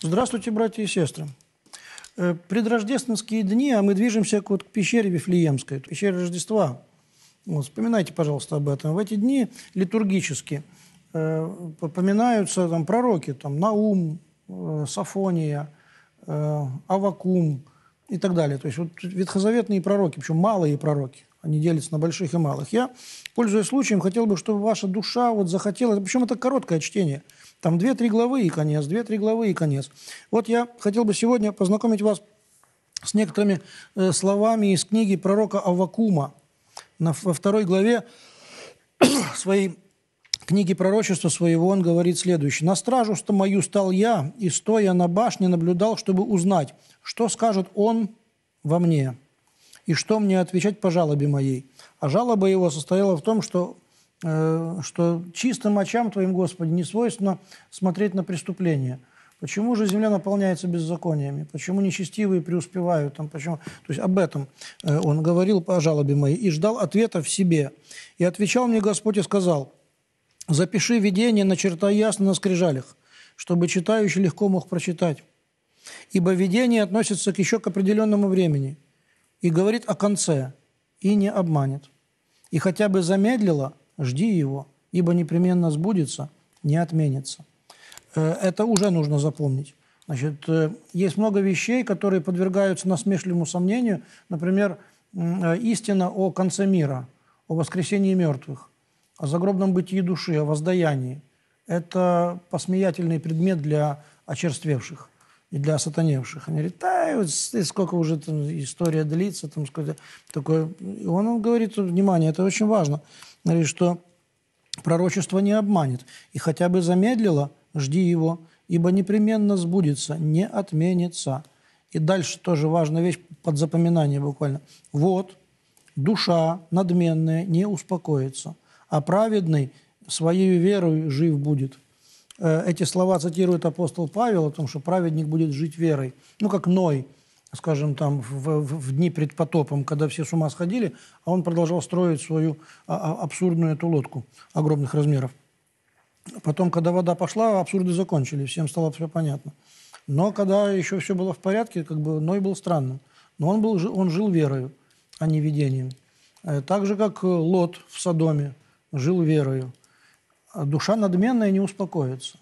Здравствуйте, братья и сестры. Э, предрождественские дни, а мы движемся к, вот, к пещере Вифлеемской, пещере Рождества. Вот, вспоминайте, пожалуйста, об этом. В эти дни литургически э, поминаются там, пророки, там, Наум, э, Сафония, э, Авакум – и так далее. То есть вот ветхозаветные пророки, причем малые пророки, они делятся на больших и малых. Я, пользуясь случаем, хотел бы, чтобы ваша душа вот захотела, причем это короткое чтение, там две-три главы и конец, две-три главы и конец. Вот я хотел бы сегодня познакомить вас с некоторыми э, словами из книги пророка Авакума. На, во второй главе своей книге пророчества своего он говорит следующее. «На стражу мою стал я, и, стоя на башне, наблюдал, чтобы узнать, что скажет он во мне, и что мне отвечать по жалобе моей. А жалоба его состояла в том, что, э, что чистым очам Твоим, Господи, не свойственно смотреть на преступление». Почему же земля наполняется беззакониями? Почему нечестивые преуспевают? Там, почему? То есть об этом э, он говорил по жалобе моей и ждал ответа в себе. «И отвечал мне Господь и сказал, Запиши видение, начертай ясно на скрижалях, чтобы читающий легко мог прочитать. Ибо видение относится к еще к определенному времени и говорит о конце, и не обманет. И хотя бы замедлило, жди его, ибо непременно сбудется, не отменится. Э, это уже нужно запомнить. Значит, э, есть много вещей, которые подвергаются насмешливому сомнению. Например, э, истина о конце мира, о воскресении мертвых – о загробном бытии души, о воздаянии. Это посмеятельный предмет для очерствевших и для сатаневших. Они говорят, да, сколько уже там история длится, там сколько такое. И он, он говорит, внимание, это очень важно, говорит, что пророчество не обманет. И хотя бы замедлило, жди его, ибо непременно сбудется, не отменится. И дальше тоже важная вещь под запоминание буквально. Вот, душа надменная не успокоится – а праведный своей верой жив будет. Э, эти слова цитирует апостол Павел о том, что праведник будет жить верой. Ну, как Ной, скажем, там, в, в, в дни пред потопом, когда все с ума сходили, а он продолжал строить свою а, а, абсурдную эту лодку огромных размеров. Потом, когда вода пошла, абсурды закончились, всем стало все понятно. Но когда еще все было в порядке, как бы Ной был странным. Но он, был, он жил верою, а не видением. Э, так же, как э, Лот в Содоме – жил верою. А душа надменная не успокоится.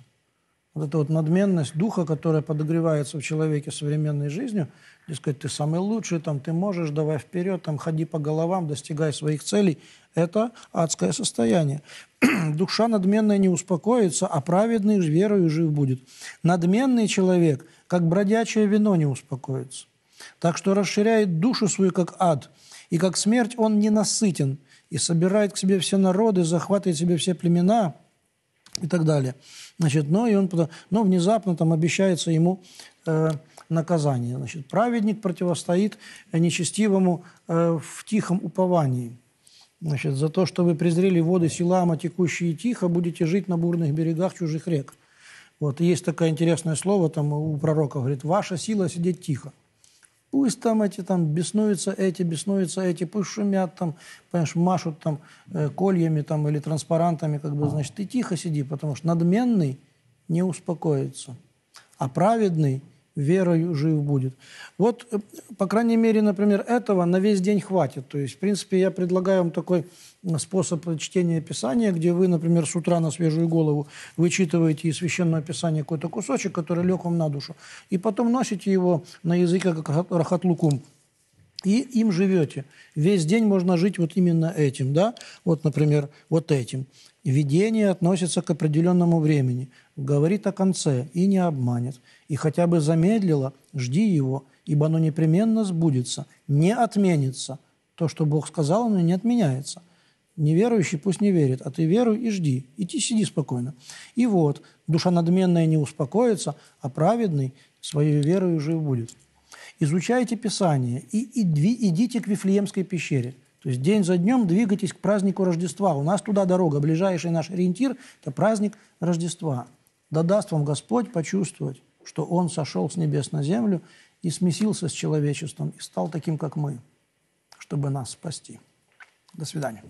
Вот эта вот надменность духа, которая подогревается в человеке современной жизнью, дескать, ты самый лучший, там, ты можешь, давай вперед, там, ходи по головам, достигай своих целей, это адское состояние. Душа надменная не успокоится, а праведный верою жив будет. Надменный человек, как бродячее вино, не успокоится. Так что расширяет душу свою, как ад, и как смерть он не насытен – и собирает к себе все народы, захватывает себе все племена и так далее. Значит, но, ну, и он, но ну, внезапно там обещается ему э, наказание. Значит, праведник противостоит нечестивому э, в тихом уповании. Значит, за то, что вы презрели воды Силама, текущие тихо, будете жить на бурных берегах чужих рек. Вот, есть такое интересное слово там у пророка, говорит, ваша сила сидеть тихо. Пусть там эти там беснуются эти, беснуются эти, пусть шумят там, понимаешь, машут там э, кольями там или транспарантами, как бы, значит, ты тихо сиди, потому что надменный не успокоится, а праведный – верою жив будет. Вот, э, по крайней мере, например, этого на весь день хватит. То есть, в принципе, я предлагаю вам такой способ чтения Писания, где вы, например, с утра на свежую голову вычитываете из Священного Писания какой-то кусочек, который лег вам на душу, и потом носите его на языке, как рахатлукум, и им живете. Весь день можно жить вот именно этим, да? Вот, например, вот этим. Видение относится к определенному времени говорит о конце и не обманет, и хотя бы замедлило, жди его, ибо оно непременно сбудется, не отменится. То, что Бог сказал, оно не отменяется. Неверующий пусть не верит, а ты веруй и жди, иди сиди спокойно. И вот, душа надменная не успокоится, а праведный своей верой жив будет. Изучайте Писание и идите к Вифлеемской пещере – то есть день за днем двигайтесь к празднику Рождества. У нас туда дорога, ближайший наш ориентир – это праздник Рождества. Да даст вам Господь почувствовать, что Он сошел с небес на землю и смесился с человечеством, и стал таким, как мы, чтобы нас спасти. До свидания.